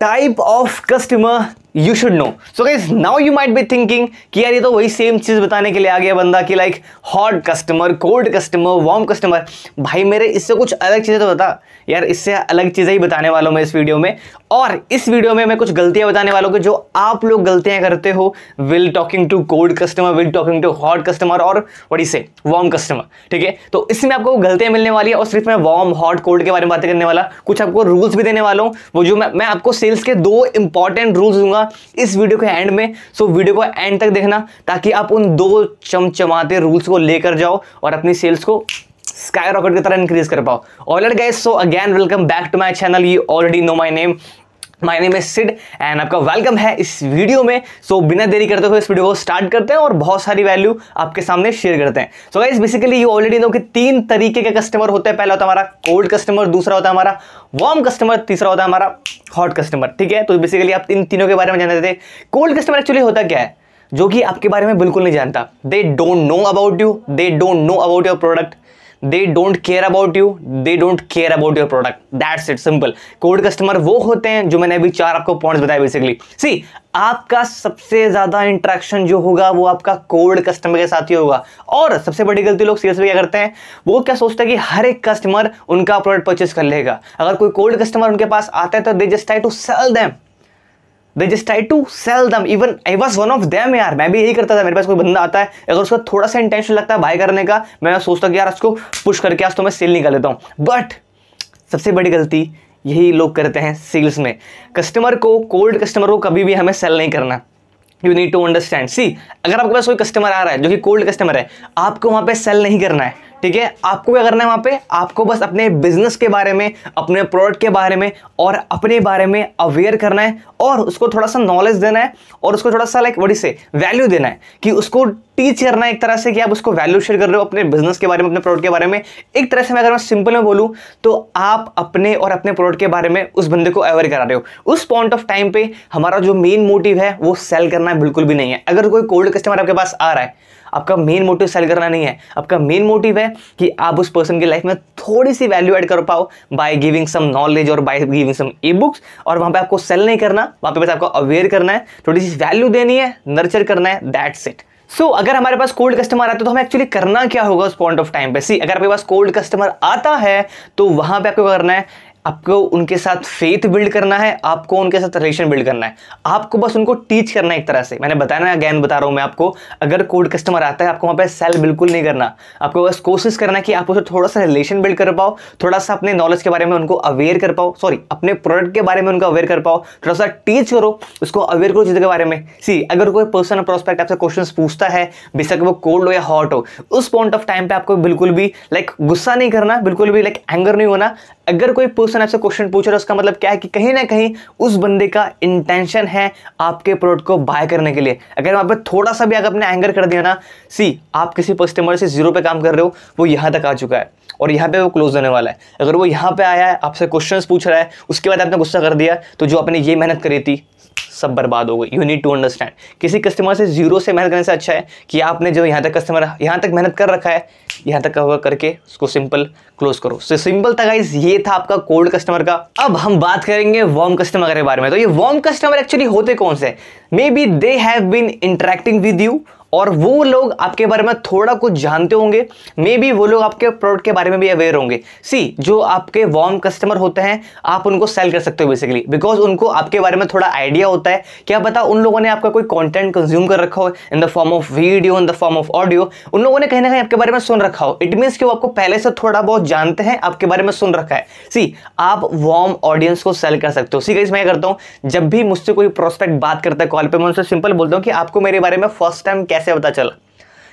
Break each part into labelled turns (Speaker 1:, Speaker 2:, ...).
Speaker 1: type of customer you should know so guys now you might be thinking कि यार ये तो वही सेम चीज़ बताने के लिए आ गया बंदा कि like hot customer cold customer warm customer भाई मेरे इससे कुछ अलग चीज़ें तो बता यार इससे अलग चीज़ें ही बताने वालों मैं इस वीडियो में और इस वीडियो में मैं कुछ गलतियां बताने वालों की जो आप लोग गलतियां करते हो will talking to cold customer will talking to hot customer और वड़ी से वार्म कस्टमर ठीक है तो इसमें आपको गलतियां मिलने वाली है और सिर्फ मैं वार्म हॉट कोल्ड के बारे में बातें करने वाला कुछ आपको रूल्स भी देने वाला हूँ वो जो मैं मैं आपको सेल्स के दो इंपॉर्टेंट रूल्स दूंगा दूंगा इस वीडियो के एंड में सो वीडियो को एंड तक देखना ताकि आप उन दो चमचमाते रूल्स को लेकर जाओ और अपनी सेल्स को स्काई रॉकेट की तरह इंक्रीज कर पाओ already guys so again welcome back to my channel you already know my name my name is Sid and आपका वेलकम है इस वीडियो में सो so, बिना देरी करते हुए इस वीडियो को स्टार्ट करते हैं और बहुत सारी वैल्यू आपके सामने शेयर करते हैं so guys basically you already know कि तीन तरीके के कस्टमर होते हैं पहला होता है हमारा कोल्ड कस्टमर दूसरा होता है हमारा वार्म कस्टमर तीसरा होता है हमारा हॉट कस्टमर ठीक है तो बेसिकली आप इन तीनों के बारे में जानते थे हैं कोल्ड कस्टमर एक्चुअली होता क्या है जो कि आपके बारे में बिल्कुल नहीं जानता they don't know about you they don't know about your product they don't care about you they don't care about your product that's it simple cold customer वो होते हैं जो मैंने अभी चार आपको पॉइंट्स बताए बेसिकली सी आपका सबसे ज़्यादा इंट्रैक्शन जो होगा वो आपका कोल्ड कस्टमर के साथ ही होगा और सबसे बड़ी गलती लोग सेल्स में क्या करते हैं वो क्या सोचते हैं कि हर एक कस्टमर उनका प्रोडक्ट परचेस कर लेगा अगर कोई कोल्ड कस्टमर उनके पास आता है तो they just try to sell them they just try to sell them even I was one of them यार मैं भी यही करता था मेरे पास कोई बंदा आता है अगर उसका थोड़ा सा इंटेंशन लगता है बाय करने का मैं सोचता कि यार उसको पुश करके आज तो मैं सेल नहीं कर लेता हूँ बट सबसे बड़ी गलती यही लोग करते हैं सेल्स में कस्टमर को कोल्ड कस्टमर को कभी भी हमें सेल नहीं करना you need to understand see अगर आपके पास कोई कस्टमर आ रहा है जो कि कोल्ड कस्टमर है आपको वहाँ पे सेल नहीं करना है ठीक है आपको क्या करना है वहां पे आपको बस अपने बिजनेस के बारे में अपने प्रोडक्ट के बारे में और अपने बारे में अवेयर करना है और उसको थोड़ा सा नॉलेज देना है और उसको थोड़ा सा लाइक वडी से वैल्यू देना है कि उसको टीच करना है एक तरह से कि आप उसको वैल्यू शेयर कर रहे हो अपने बिजनेस के बारे में अपने प्रोडक्ट के बारे में एक तरह से मैं अगर मैं सिंपल में बोलूँ तो आप अपने और अपने प्रोडक्ट के बारे में उस बंदे को अवेयर करा रहे हो उस पॉइंट ऑफ टाइम पे हमारा जो मेन मोटिव है वो सेल करना बिल्कुल भी नहीं है अगर कोई कोल्ड कस्टमर आपके पास आ रहा है आपका मेन मोटिव सेल करना नहीं है आपका मेन मोटिव है कि आप उस पर्सन की लाइफ में थोड़ी सी वैल्यू ऐड कर पाओ बाय गिविंग सम नॉलेज और by giving some ebooks और वहां पर आपको सेल नहीं करना वहां पर बस आपको अवेयर करना है थोड़ी सी वैल्यू देनी है नर्चर करना है दैट्स इट सो so, अगर हमारे पास कोल्ड कस्टमर आते हैं तो हमें एक्चुअली करना क्या होगा उस पॉइंट ऑफ टाइम पे सी अगर आपके पास कोल्ड कस्टमर आता है तो वहां पे आपको करना है आपको उनके साथ फेथ बिल्ड करना है आपको उनके साथ रिलेशन बिल्ड करना है आपको बस उनको टीच करना है एक तरह से मैंने बताया ना अगैन बता रहा हूँ मैं आपको अगर कोड कस्टमर आता है आपको वहाँ पे सेल बिल्कुल नहीं करना आपको बस कोशिश करना है कि आप उसे थोड़ा सा रिलेशन बिल्ड कर पाओ थोड़ा सा अपने नॉलेज के बारे में उनको अवेयर कर पाओ सॉरी अपने प्रोडक्ट के बारे में उनको अवेयर कर पाओ थोड़ा सा टीच करो उसको अवेयर करो चीज़ों के बारे में सी अगर कोई पर्सन प्रोस्पेक्ट आपसे क्वेश्चन पूछता है बेशक वो कोल्ड हो या हॉट हो उस पॉइंट ऑफ टाइम पर आपको बिल्कुल भी लाइक गुस्सा नहीं करना बिल्कुल भी लाइक एंगर नहीं होना अगर कोई पर्सन आपसे क्वेश्चन पूछ रहा है उसका मतलब क्या है कि कहीं ना कहीं उस बंदे का इंटेंशन है आपके प्रोडक्ट को बाय करने के लिए अगर वहाँ पर थोड़ा सा भी अगर अपने एंगर कर दिया ना सी आप किसी कस्टमर से जीरो पे काम कर रहे हो वो यहाँ तक आ चुका है और यहाँ पे वो क्लोज होने वाला है अगर वो यहाँ पे आया है आपसे क्वेश्चंस पूछ रहा है उसके बाद आपने गुस्सा कर दिया तो जो आपने ये मेहनत करी थी सब बर्बाद हो गए यू नीड टू अंडरस्टैंड किसी कस्टमर से जीरो से मेहनत करने से अच्छा है कि आपने जो यहाँ तक कस्टमर यहाँ तक मेहनत कर रखा है यहाँ तक कवर करके उसको सिंपल क्लोज करो सो सिंपल था गाइज ये था आपका कोल्ड कस्टमर का अब हम बात करेंगे वार्म कस्टमर के बारे में तो ये वार्म कस्टमर एक्चुअली होते कौन से maybe they have been interacting with you और वो लोग आपके बारे में थोड़ा कुछ जानते होंगे मे बी वो लोग आपके प्रोडक्ट के बारे में भी अवेयर होंगे सी जो आपके वार्म कस्टमर होते हैं आप उनको सेल कर सकते हो बेसिकली बिकॉज उनको आपके बारे में थोड़ा आइडिया होता है क्या पता उन लोगों ने आपका कोई कॉन्टेंट कंज्यूम कर रखा हो in the form of video in the form of audio उन लोगों ने कहीं ना कहीं आपके बारे में सुन रखा हो इट मीन्स कि वो आपको पहले से थोड़ा बहुत जानते हैं आपके बारे में सुन रखा है सी आप वार्म ऑडियंस को सेल कर सकते हो सी कहीं मैं करता हूँ जब भी मुझसे कोई प्रोस्पेक्ट बात करता है कॉल पर मैं उनसे सिंपल बोलता हूँ कि आपको मेरे बारे में फर्स्ट टाइम कैसे पता चला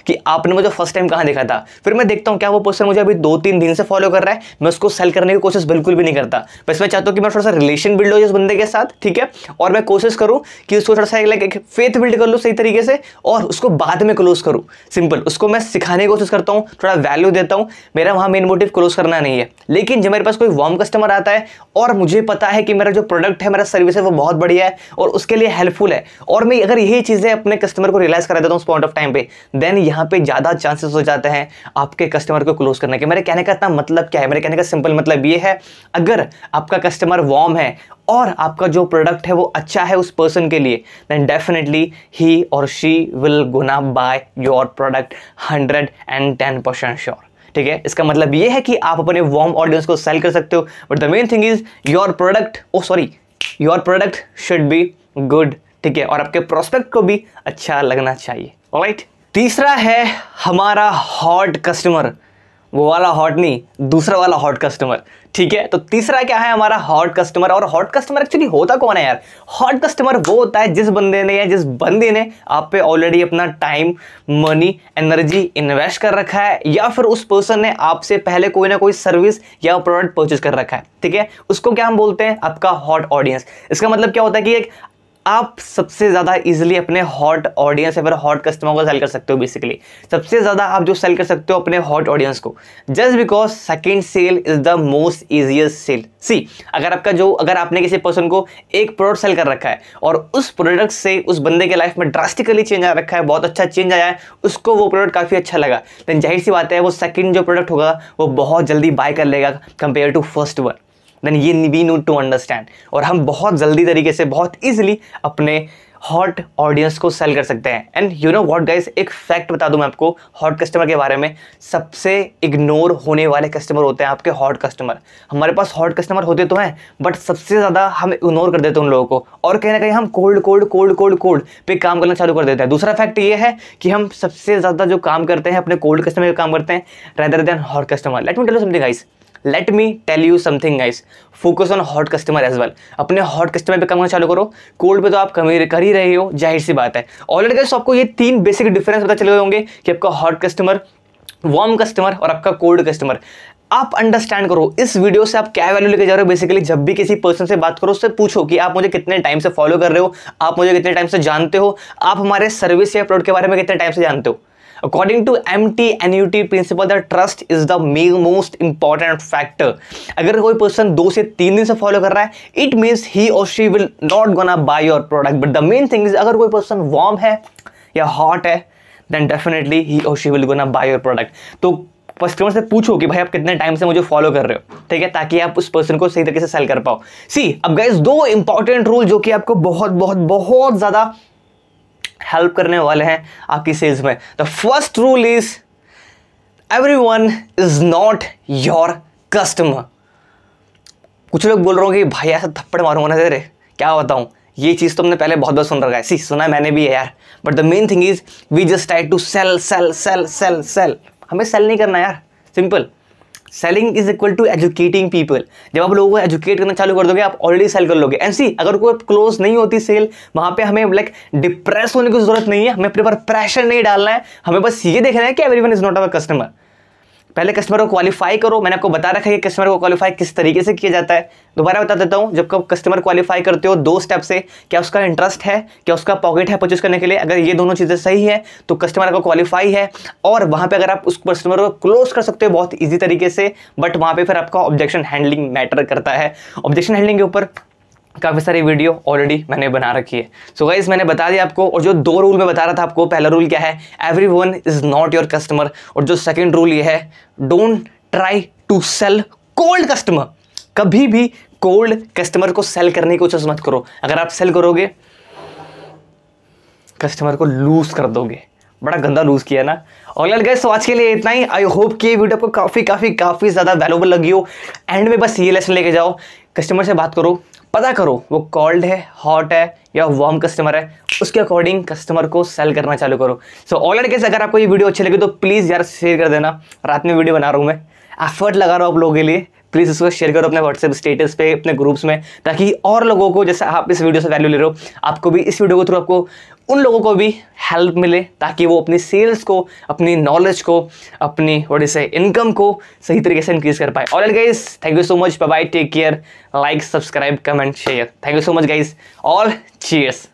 Speaker 1: कि आपने मुझे फर्स्ट टाइम कहाँ देखा था फिर मैं देखता हूँ क्या वो पोस्टर मुझे अभी दो तीन दिन से फॉलो कर रहा है मैं उसको सेल करने की कोशिश बिल्कुल भी नहीं करता बस मैं चाहता हूँ कि मैं थोड़ा सा रिलेशन बिल्ड हो उस बंदे के साथ ठीक है और मैं कोशिश करूँ कि उसको थोड़ा सा एक फेथ बिल्ड कर लूँ सही तरीके से और उसको बाद में क्लोज करूँ सिंपल उसको मैं सिखाने की कोशिश करता हूँ थोड़ा वैल्यू देता हूँ मेरा वहाँ मेन मोटिव क्लोज करना नहीं है लेकिन जब मेरे पास कोई वार्म कस्टमर आता है और मुझे पता है कि मेरा जो प्रोडक्ट है मेरा सर्विस है वो बहुत बढ़िया है और उसके लिए हेल्पफुल है और मैं अगर यही चीज़ें अपने कस्टमर को रियलाइज़ करा देता हूँ उस पॉइंट ऑफ टाइम पे देन यहाँ यहाँ पे ज़्यादा चांसेस हो जाते हैं आपके कस्टमर को क्लोज करने के मेरे कहने का इतना मतलब क्या है मेरे कहने का सिंपल मतलब ये है अगर आपका कस्टमर वार्म है और आपका जो प्रोडक्ट है वो अच्छा है उस पर्सन के लिए then definitely he or she will gonna buy your product hundred and ten percent sure ठीक है इसका मतलब ये है कि आप अपने वार्म ऑडियंस को सेल कर सकते हो but the main thing is your product oh sorry your product should be good ठीक है और आपके प्रोस्पेक्ट को भी अच्छा लगना चाहिए राइट right? तीसरा है हमारा हॉट कस्टमर वो वाला हॉट नहीं दूसरा वाला हॉट कस्टमर ठीक है तो तीसरा क्या है हमारा हॉट कस्टमर और हॉट कस्टमर एक्चुअली होता कौन है यार हॉट कस्टमर वो होता है जिस बंदे ने या जिस बंदे ने आप पे ऑलरेडी अपना टाइम मनी एनर्जी इन्वेस्ट कर रखा है या फिर उस पर्सन ने आपसे पहले कोई ना कोई सर्विस या प्रोडक्ट परचेज कर रखा है ठीक है उसको क्या हम बोलते हैं आपका हॉट ऑडियंस इसका मतलब क्या होता है कि एक आप सबसे ज़्यादा इजिली अपने हॉट ऑडियंस या फिर हॉट कस्टमर को सेल कर सकते हो बेसिकली सबसे ज़्यादा आप जो सेल कर सकते हो अपने हॉट ऑडियंस को just because second sale is the most easiest sale see अगर आपका जो अगर आपने किसी पर्सन को एक प्रोडक्ट सेल कर रखा है और उस प्रोडक्ट से उस बंदे के लाइफ में ड्रास्टिकली चेंज आ रखा है बहुत अच्छा चेंज आया है उसको वो प्रोडक्ट काफ़ी अच्छा लगा देन जाहिर सी बात है वो सेकेंड जो प्रोडक्ट होगा वो बहुत जल्दी बाय कर लेगा compare to first one then ये वी नीड टू अंडरस्टैंड और हम बहुत जल्दी तरीके से बहुत ईजिली अपने हॉट ऑडियंस को सेल कर सकते हैं and you know what guys एक फैक्ट बता दूं मैं आपको हॉट कस्टमर के बारे में सबसे इग्नोर होने वाले कस्टमर होते हैं आपके हॉट कस्टमर हमारे पास हॉट कस्टमर होते तो हैं बट सबसे ज़्यादा हम इग्नोर कर देते हैं उन लोगों को और कहीं ना कहीं हम cold cold cold cold cold पे काम करना चालू कर देते हैं दूसरा फैक्ट ये है कि हम सबसे ज़्यादा जो काम करते हैं अपने कोल्ड कस्टमर का काम करते हैं rather than hot customer let me tell something guys let me tell you something guys focus on hot customer as well अपने हॉट कस्टमर पे काम करना चालू करो कोल्ड पे तो आप कमी कर ही रहे हो जाहिर सी बात है ऑलरेडी गाइस आपको ये तीन बेसिक डिफरेंस पता चले होंगे कि आपका हॉट कस्टमर वार्म कस्टमर और आपका कोल्ड कस्टमर आप अंडरस्टैंड करो इस वीडियो से आप क्या वैल्यू लेके जा रहे हो बेसिकली जब भी किसी पर्सन से बात करो उससे पूछो कि आप मुझे कितने टाइम से फॉलो कर रहे हो आप मुझे कितने टाइम से जानते हो आप हमारे सर्विस या प्रोडक्ट के बारे में कितने टाइम से जानते हो According to MT T principle, the trust is the may most important factor अगर कोई पर्सन दो से तीन दिन से फॉलो कर रहा है it means he or she will not gonna buy your product but the main thing is अगर कोई पर्सन वार्म है या हॉट है then definitely he or she will gonna buy your product तो कस्टमर से पूछो कि भाई आप कितने टाइम से मुझे फॉलो कर रहे हो ठीक है ताकि आप उस पर्सन को सही तरीके से सेल कर पाओ सी अब गाइज दो इंपॉर्टेंट रूल जो कि आपको बहुत बहुत बहुत ज़्यादा हेल्प करने वाले हैं आपकी सेल्स में the first rule is everyone is not your customer कुछ लोग बोल रहे हो कि भाई ऐसा थप्पड़ मारूंगा ना तेरे क्या बताऊं ये चीज़ तो हमने पहले बहुत बार सुन रखा है सी सुना मैंने भी है यार but the main thing is we just try to sell sell sell sell sell हमें सेल नहीं करना यार simple selling is equal to educating people जब आप लोगों को एजुकेट करना चालू कर दोगे आप ऑलरेडी सेल कर लोगे एंड सी अगर कोई क्लोज नहीं होती सेल वहाँ पे हमें लाइक डिप्रेस होने की जरूरत नहीं है हमें अपने पर प्रेशर नहीं डालना है हमें बस ये देखना है कि everyone is not our customer पहले कस्टमर को क्वालिफाई करो मैंने आपको बता रखा है कि कस्टमर को क्वालिफाई किस तरीके से किया जाता है दोबारा बता देता हूँ जब कस्टमर क्वालिफाई करते हो दो स्टेप से क्या उसका इंटरेस्ट है क्या उसका पॉकेट है परचेज करने के लिए अगर ये दोनों चीज़ें सही है तो कस्टमर का क्वालिफाई है और वहाँ पर अगर आप उस कस्टमर को क्लोज कर सकते हो बहुत ईजी तरीके से बट वहाँ पर फिर आपका ऑब्जेक्शन हैंडलिंग मैटर करता है ऑब्जेक्शन हैंडलिंग के ऊपर काफ़ी सारी वीडियो ऑलरेडी मैंने बना रखी है सो so गाइज मैंने बता दिया आपको और जो दो रूल मैं बता रहा था आपको पहला रूल क्या है everyone is not your customer और जो सेकेंड रूल ये है don't try to sell cold customer कभी भी कोल्ड कस्टमर को सेल करने की कोशिश मत करो अगर आप सेल करोगे कस्टमर को लूज कर दोगे बड़ा गंदा लूज किया ना और लग गए सो आज के लिए इतना ही आई होप कि ये वीडियो आपको काफ़ी काफ़ी काफ़ी ज़्यादा वैल्यूबल लगी हो एंड में बस ये लेसन लेके जाओ कस्टमर से बात करो पता करो वो कॉल्ड है हॉट है या वार्म कस्टमर है उसके अकॉर्डिंग कस्टमर को सेल करना चालू करो सो ऑल एंड अगर आपको ये वीडियो अच्छी लगे तो प्लीज़ यार शेयर कर देना रात में वीडियो बना रहा हूँ मैं एफर्ट लगा रहा हूँ आप लोगों के लिए प्लीज़ इसको शेयर करो अपने व्हाट्सएप स्टेटस पे अपने ग्रुप्स में ताकि और लोगों को जैसे आप इस वीडियो से वैल्यू ले रहे हो आपको भी इस वीडियो के थ्रू आपको उन लोगों को भी हेल्प मिले ताकि वो अपनी सेल्स को अपनी नॉलेज को अपनी थोड़ी से इनकम को सही तरीके से इंक्रीज कर पाए और guys thank you so much bye take care like subscribe comment share thank you so much guys और चीयर्स